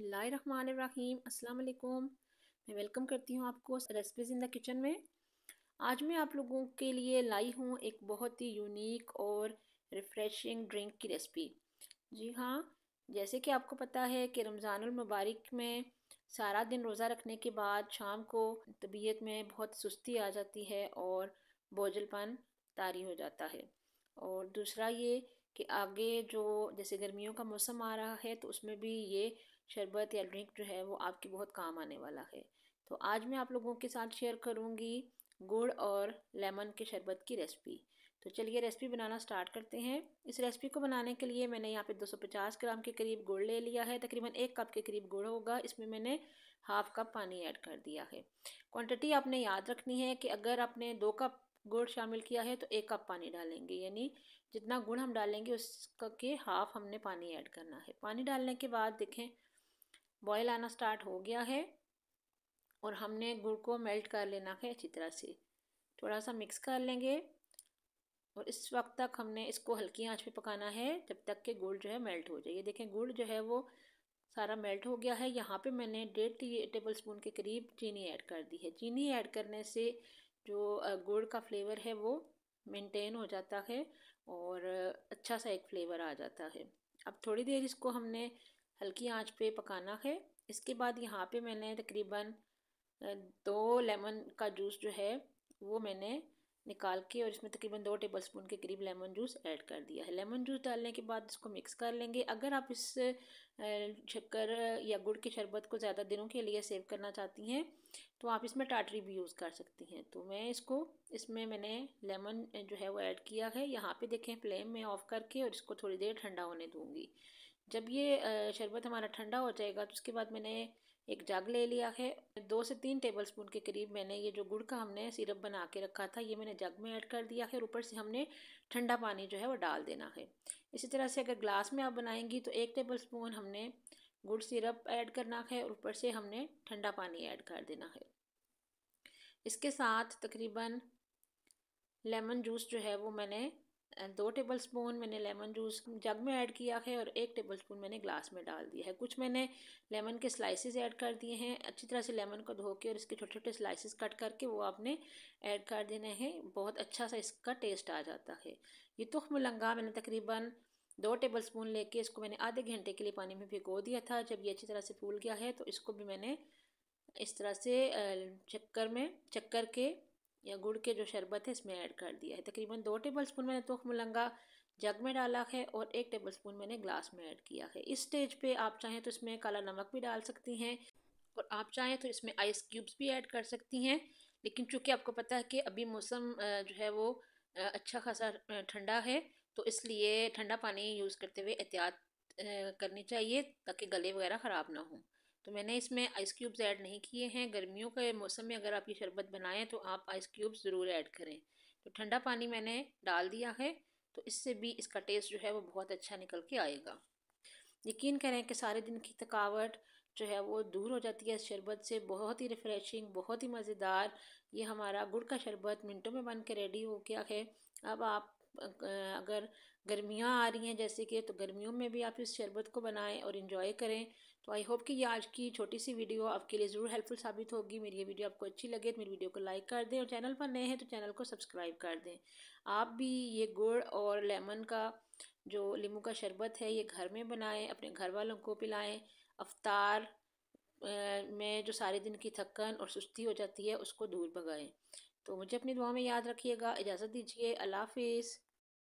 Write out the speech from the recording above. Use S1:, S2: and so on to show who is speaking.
S1: रहीम अस्सलाम वालेकुम मैं वेलकम करती हूँ आपको रेसिपीज़ इन द किचन में आज मैं आप लोगों के लिए लाई हूँ एक बहुत ही यूनिक और रिफ़्रेशिंग ड्रिंक की रेसिपी जी हाँ जैसे कि आपको पता है कि रमज़ानुल मुबारक में सारा दिन रोज़ा रखने के बाद शाम को तबीयत में बहुत सुस्ती आ जाती है और बोझलपन तारी हो जाता है और दूसरा ये कि आगे जो जैसे गर्मियों का मौसम आ रहा है तो उसमें भी ये शरबत या ड्रिंक जो है वो आपकी बहुत काम आने वाला है तो आज मैं आप लोगों के साथ शेयर करूँगी गुड़ और लेमन के शरबत की रेसिपी तो चलिए रेसिपी बनाना स्टार्ट करते हैं इस रेसिपी को बनाने के लिए मैंने यहाँ पे 250 ग्राम के करीब गुड़ ले लिया है तकरीबन एक कप के करीब गुड़ होगा इसमें मैंने हाफ कप पानी ऐड कर दिया है क्वांटिटी आपने याद रखनी है कि अगर आपने दो कप गुड़ शामिल किया है तो एक कप पानी डालेंगे यानी जितना गुड़ हम डालेंगे उसका के हाफ हमने पानी ऐड करना है पानी डालने के बाद देखें बॉयल आना स्टार्ट हो गया है और हमने गुड़ को मेल्ट कर लेना है अच्छी तरह से थोड़ा सा मिक्स कर लेंगे और इस वक्त तक हमने इसको हल्की आंच पे पकाना है जब तक कि गुड़ जो है मेल्ट हो जाए देखें गुड़ जो है वो सारा मेल्ट हो गया है यहाँ पे मैंने डेढ़ टेबल स्पून के करीब चीनी ऐड कर दी है चीनी ऐड करने से जो गुड़ का फ्लेवर है वो मेंटेन हो जाता है और अच्छा सा एक फ्लेवर आ जाता है अब थोड़ी देर इसको हमने हल्की आंच पे पकाना है इसके बाद यहाँ पे मैंने तकरीबन दो लेमन का जूस जो है वो मैंने निकाल के और इसमें तकरीबन दो टेबल स्पून के करीब लेमन जूस ऐड कर दिया है लेमन जूस डालने के बाद इसको मिक्स कर लेंगे अगर आप इस शक्कर या गुड़ के शरबत को ज़्यादा दिनों के लिए सेव करना चाहती हैं तो आप इसमें टाटरी भी यूज़ कर सकती हैं तो मैं इसको इसमें मैंने लेमन जो है वो ऐड किया है यहाँ पर देखें फ्लेम में ऑफ़ करके और इसको थोड़ी देर ठंडा होने दूँगी जब ये शरबत हमारा ठंडा हो जाएगा तो उसके बाद मैंने एक जग ले लिया है दो से तीन टेबल स्पून के करीब मैंने ये जो गुड़ का हमने सिरप बना के रखा था ये मैंने जग में ऐड कर दिया है और ऊपर से हमने ठंडा पानी जो है वो डाल देना है इसी तरह से अगर ग्लास में आप बनाएंगी तो एक टेबल स्पून हमने गुड़ सिरप ऐड करना है और ऊपर से हमने ठंडा पानी ऐड कर देना है इसके साथ तकरीबन लेमन जूस जो है वो मैंने दो टेबल स्पून मैंने लेमन जूस जग में ऐड किया है और एक टेबल स्पून मैंने ग्लास में डाल दिया है कुछ मैंने लेमन के स्लाइसेस ऐड कर दिए हैं अच्छी तरह से लेमन को धो के और इसके छोटे छोटे स्लाइसेस कट करके वो आपने ऐड कर देने हैं बहुत अच्छा सा इसका टेस्ट आ जाता है ये तुख लंगा मैंने तकरीबन दो टेबल स्पून कर इसको मैंने आधे घंटे के लिए पानी में भिगो दिया था जब ये अच्छी तरह से फूल गया है तो इसको भी मैंने इस तरह से चक्कर में चक्कर के या गुड़ के जो शरबत है इसमें ऐड कर दिया है तकरीबन दो टेबल स्पून मैंने तुख मलंगा जग में डाला है और एक टेबल स्पून मैंने ग्लास में ऐड किया है इस स्टेज पे आप चाहें तो इसमें काला नमक भी डाल सकती हैं और आप चाहें तो इसमें आइस क्यूब्स भी ऐड कर सकती हैं लेकिन चूँकि आपको पता है कि अभी मौसम जो है वो अच्छा खासा ठंडा है तो इसलिए ठंडा पानी यूज़ करते हुए एहतियात करनी चाहिए ताकि गले वगैरह ख़राब ना हों तो मैंने इसमें आइस क्यूब्स ऐड नहीं किए हैं गर्मियों के मौसम में अगर आप ये शरबत बनाएं तो आप आइस क्यूब्स ज़रूर ऐड करें तो ठंडा पानी मैंने डाल दिया है तो इससे भी इसका टेस्ट जो है वो बहुत अच्छा निकल के आएगा यकीन करें कि सारे दिन की थकावट जो है वो दूर हो जाती है इस शरबत से बहुत ही रिफ़्रेशिंग बहुत ही मज़ेदार ये हमारा गुड़ का शरबत मिनटों में बन के रेडी हो गया है अब आप अगर गर्मियाँ आ रही हैं जैसे कि तो गर्मियों में भी आप इस शरबत को बनाएं और इन्जॉय करें तो आई होप कि ये आज की छोटी सी वीडियो आपके लिए ज़रूर हेल्पफुल साबित होगी मेरी ये वीडियो आपको अच्छी लगे तो मेरी वीडियो को लाइक कर दें और चैनल पर नए हैं तो चैनल को सब्सक्राइब कर दें आप भी ये गुड़ और लेमन का जो लीमू का शरबत है ये घर में बनाएं अपने घर वालों को पिलाएं अवतार में जो सारे दिन की थकन और सुस्ती हो जाती है उसको दूर भगाएँ तो मुझे अपनी दुआ में याद रखिएगा इजाज़त दीजिए अल्लाह हाफिज़